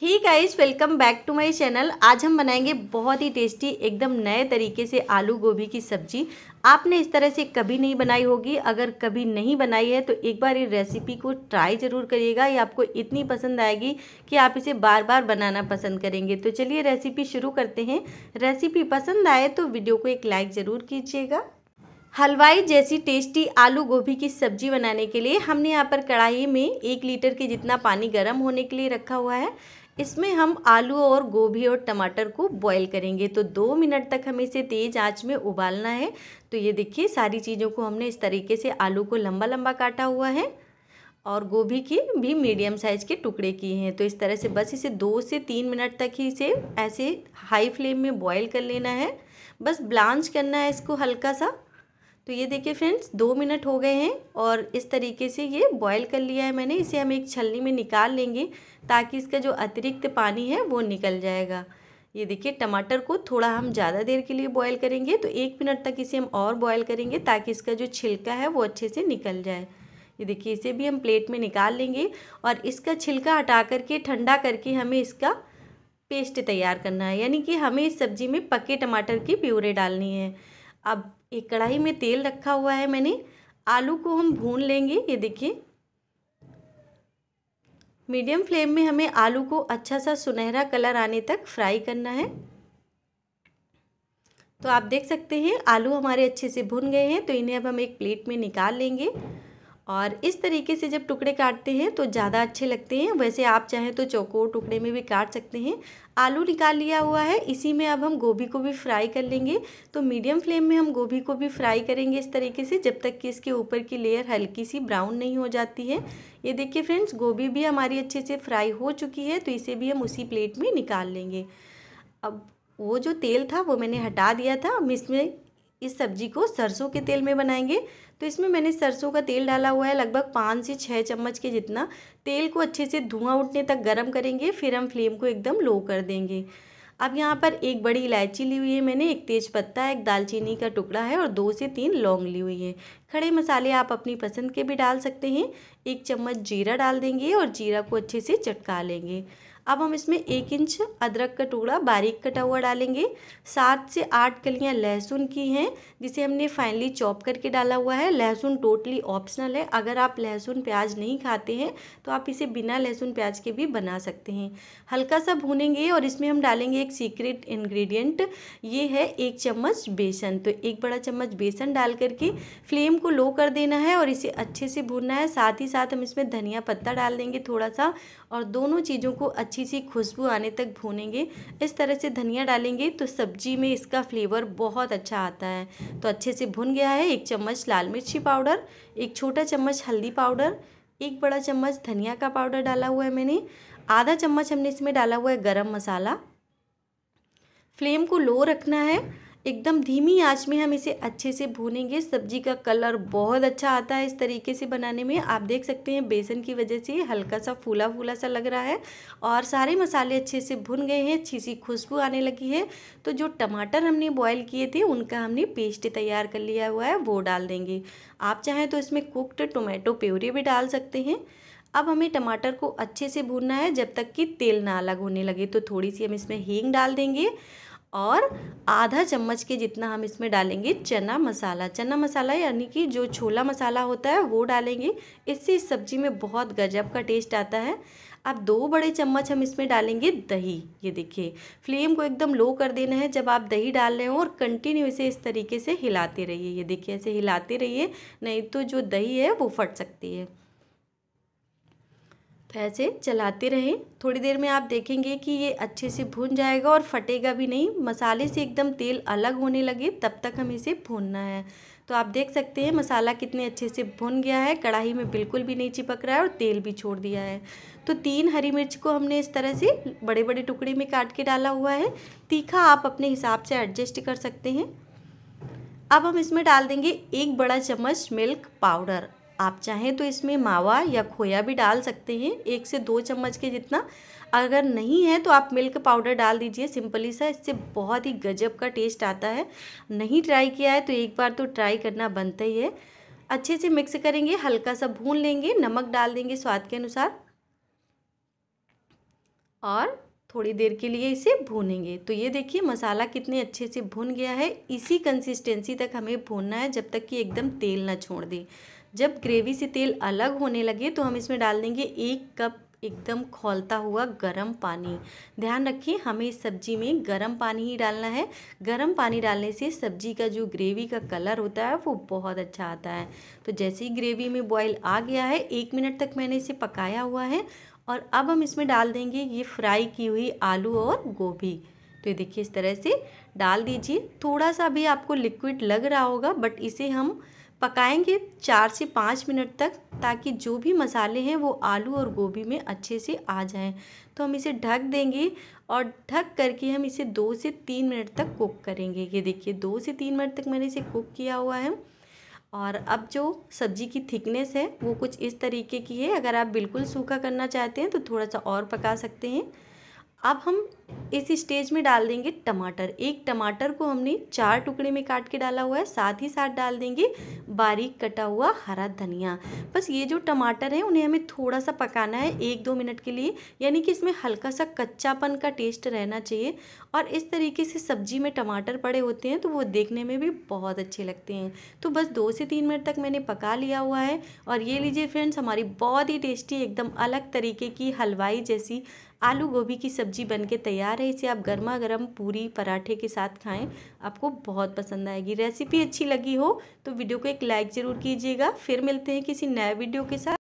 he guys welcome back to my channel आज हम बनाएंगे बहुत ही टेस्टी एकदम नए तरीके से आलू गोभी की सब्जी आपने इस तरह से कभी नहीं बनाई होगी अगर कभी नहीं बनाई है तो एक बार ये रेसिपी को ट्राई ज़रूर करिएगा ये आपको इतनी पसंद आएगी कि आप इसे बार बार बनाना पसंद करेंगे तो चलिए रेसिपी शुरू करते हैं रेसिपी पसंद आए तो वीडियो को एक लाइक ज़रूर कीजिएगा हलवाई जैसी टेस्टी आलू गोभी की सब्जी बनाने के लिए हमने यहाँ पर कढ़ाई में एक लीटर के जितना पानी गर्म होने के लिए रखा हुआ है इसमें हम आलू और गोभी और टमाटर को बॉईल करेंगे तो दो मिनट तक हमें इसे तेज़ आंच में उबालना है तो ये देखिए सारी चीज़ों को हमने इस तरीके से आलू को लंबा लंबा काटा हुआ है और गोभी के भी मीडियम साइज़ के टुकड़े किए हैं तो इस तरह से बस इसे दो से तीन मिनट तक ही इसे ऐसे हाई फ्लेम में बॉयल कर लेना है बस ब्लांच करना है इसको हल्का सा तो ये देखिए फ्रेंड्स दो मिनट हो गए हैं और इस तरीके से ये बॉयल कर लिया है मैंने इसे हम एक छलनी में निकाल लेंगे ताकि इसका जो अतिरिक्त पानी है वो निकल जाएगा ये देखिए टमाटर को थोड़ा हम ज़्यादा देर के लिए बॉयल करेंगे तो एक मिनट तक इसे हम और बॉयल करेंगे ताकि इसका जो छिलका है वो अच्छे से निकल जाए ये देखिए इसे भी हम प्लेट में निकाल लेंगे और इसका छिलका हटा करके ठंडा करके हमें इसका पेस्ट तैयार करना है यानी कि हमें इस सब्ज़ी में पके टमाटर की प्यूरे डालनी है अब एक कढ़ाई में तेल रखा हुआ है मैंने आलू को हम भून लेंगे ये देखिए मीडियम फ्लेम में हमें आलू को अच्छा सा सुनहरा कलर आने तक फ्राई करना है तो आप देख सकते हैं आलू हमारे अच्छे से भुन गए हैं तो इन्हें अब हम एक प्लेट में निकाल लेंगे और इस तरीके से जब टुकड़े काटते हैं तो ज़्यादा अच्छे लगते हैं वैसे आप चाहें तो चौकोर टुकड़े में भी काट सकते हैं आलू निकाल लिया हुआ है इसी में अब हम गोभी को भी फ्राई कर लेंगे तो मीडियम फ्लेम में हम गोभी को भी फ्राई करेंगे इस तरीके से जब तक कि इसके ऊपर की लेयर हल्की सी ब्राउन नहीं हो जाती है ये देखिए फ्रेंड्स गोभी भी हमारी अच्छे से फ्राई हो चुकी है तो इसे भी हम उसी प्लेट में निकाल लेंगे अब वो जो तेल था वो मैंने हटा दिया था अब इसमें इस सब्जी को सरसों के तेल में बनाएंगे तो इसमें मैंने सरसों का तेल डाला हुआ है लगभग पाँच से छः चम्मच के जितना तेल को अच्छे से धुआं उठने तक गर्म करेंगे फिर हम फ्लेम को एकदम लो कर देंगे अब यहाँ पर एक बड़ी इलायची ली हुई है मैंने एक तेज पत्ता एक दालचीनी का टुकड़ा है और दो से तीन लौंग ली हुई है खड़े मसाले आप अपनी पसंद के भी डाल सकते हैं एक चम्मच जीरा डाल देंगे और जीरा को अच्छे से चटका लेंगे अब हम इसमें एक इंच अदरक का टुकड़ा बारीक कटा हुआ डालेंगे सात से आठ कलियाँ लहसुन की हैं जिसे हमने फाइनली चॉप करके डाला हुआ है लहसुन टोटली ऑप्शनल है अगर आप लहसुन प्याज नहीं खाते हैं तो आप इसे बिना लहसुन प्याज के भी बना सकते हैं हल्का सा भूनेंगे और इसमें हम डालेंगे एक सीक्रेट इन्ग्रीडियंट ये है एक चम्मच बेसन तो एक बड़ा चम्मच बेसन डाल करके फ्लेम को लो कर देना है और इसे अच्छे से भूनना है साथ ही साथ हम इसमें धनिया पत्ता डाल देंगे थोड़ा सा और दोनों चीज़ों को अच्छे अच्छी सी खुशबू आने तक भूनेंगे इस तरह से धनिया डालेंगे तो सब्जी में इसका फ्लेवर बहुत अच्छा आता है तो अच्छे से भुन गया है एक चम्मच लाल मिर्ची पाउडर एक छोटा चम्मच हल्दी पाउडर एक बड़ा चम्मच धनिया का पाउडर डाला हुआ है मैंने आधा चम्मच हमने इसमें डाला हुआ है गरम मसाला फ्लेम को लो रखना है एकदम धीमी आंच में हम इसे अच्छे से भूनेंगे सब्जी का कलर बहुत अच्छा आता है इस तरीके से बनाने में आप देख सकते हैं बेसन की वजह से हल्का सा फूला फूला सा लग रहा है और सारे मसाले अच्छे से भुन गए हैं अच्छी सी खुशबू आने लगी है तो जो टमाटर हमने बॉयल किए थे उनका हमने पेस्ट तैयार कर लिया हुआ है वो डाल देंगे आप चाहें तो इसमें कुकड टोमेटो प्योरी भी डाल सकते हैं अब हमें टमाटर को अच्छे से भूनना है जब तक कि तेल ना अलग होने लगे तो थोड़ी सी हम इसमें हींग डाल देंगे और आधा चम्मच के जितना हम इसमें डालेंगे चना मसाला चना मसाला यानी कि जो छोला मसाला होता है वो डालेंगे इससे इस सब्ज़ी में बहुत गजब का टेस्ट आता है अब दो बड़े चम्मच हम इसमें डालेंगे दही ये देखिए फ्लेम को एकदम लो कर देना है जब आप दही डाल रहे हो और कंटिन्यू इसे इस तरीके से हिलाते रहिए ये देखिए ऐसे हिलाते रहिए नहीं तो जो दही है वो फट सकती है तो ऐसे चलाते रहें थोड़ी देर में आप देखेंगे कि ये अच्छे से भून जाएगा और फटेगा भी नहीं मसाले से एकदम तेल अलग होने लगे तब तक हमें इसे भूनना है तो आप देख सकते हैं मसाला कितने अच्छे से भुन गया है कढ़ाई में बिल्कुल भी नहीं चिपक रहा है और तेल भी छोड़ दिया है तो तीन हरी मिर्च को हमने इस तरह से बड़े बड़े टुकड़े में काट के डाला हुआ है तीखा आप अपने हिसाब से एडजस्ट कर सकते हैं अब हम इसमें डाल देंगे एक बड़ा चम्मच मिल्क पाउडर आप चाहें तो इसमें मावा या खोया भी डाल सकते हैं एक से दो चम्मच के जितना अगर नहीं है तो आप मिल्क पाउडर डाल दीजिए सिंपली सा इससे बहुत ही गजब का टेस्ट आता है नहीं ट्राई किया है तो एक बार तो ट्राई करना बनता ही है अच्छे से मिक्स करेंगे हल्का सा भून लेंगे नमक डाल देंगे स्वाद के अनुसार और थोड़ी देर के लिए इसे भूनेंगे तो ये देखिए मसाला कितने अच्छे से भून गया है इसी कंसिस्टेंसी तक हमें भूनना है जब तक कि एकदम तेल ना छोड़ दें जब ग्रेवी से तेल अलग होने लगे तो हम इसमें डाल देंगे एक कप एकदम खोलता हुआ गर्म पानी ध्यान रखिए हमें इस सब्जी में गर्म पानी ही डालना है गर्म पानी डालने से सब्जी का जो ग्रेवी का कलर होता है वो बहुत अच्छा आता है तो जैसे ही ग्रेवी में बॉईल आ गया है एक मिनट तक मैंने इसे पकाया हुआ है और अब हम इसमें डाल देंगे ये फ्राई की हुई आलू और गोभी तो ये देखिए इस तरह से डाल दीजिए थोड़ा सा भी आपको लिक्विड लग रहा होगा बट इसे हम पकाएंगे चार से पाँच मिनट तक ताकि जो भी मसाले हैं वो आलू और गोभी में अच्छे से आ जाएं तो हम इसे ढक देंगे और ढक करके हम इसे दो से तीन मिनट तक कुक करेंगे ये देखिए दो से तीन मिनट तक मैंने इसे कुक किया हुआ है और अब जो सब्ज़ी की थिकनेस है वो कुछ इस तरीके की है अगर आप बिल्कुल सूखा करना चाहते हैं तो थोड़ा सा और पका सकते हैं अब हम इस स्टेज में डाल देंगे टमाटर एक टमाटर को हमने चार टुकड़े में काट के डाला हुआ है साथ ही साथ डाल देंगे बारीक कटा हुआ हरा धनिया बस ये जो टमाटर है उन्हें हमें थोड़ा सा पकाना है एक दो मिनट के लिए यानी कि इसमें हल्का सा कच्चापन का टेस्ट रहना चाहिए और इस तरीके से सब्जी में टमाटर पड़े होते हैं तो वो देखने में भी बहुत अच्छे लगते हैं तो बस दो से तीन मिनट तक मैंने पका लिया हुआ है और ये लीजिए फ्रेंड्स हमारी बहुत ही टेस्टी एकदम अलग तरीके की हलवाई जैसी आलू गोभी की सब्जी बन के तैयार है इसे आप गर्मा गर्म पूरी पराठे के साथ खाएं आपको बहुत पसंद आएगी रेसिपी अच्छी लगी हो तो वीडियो को एक लाइक ज़रूर कीजिएगा फिर मिलते हैं किसी नए वीडियो के साथ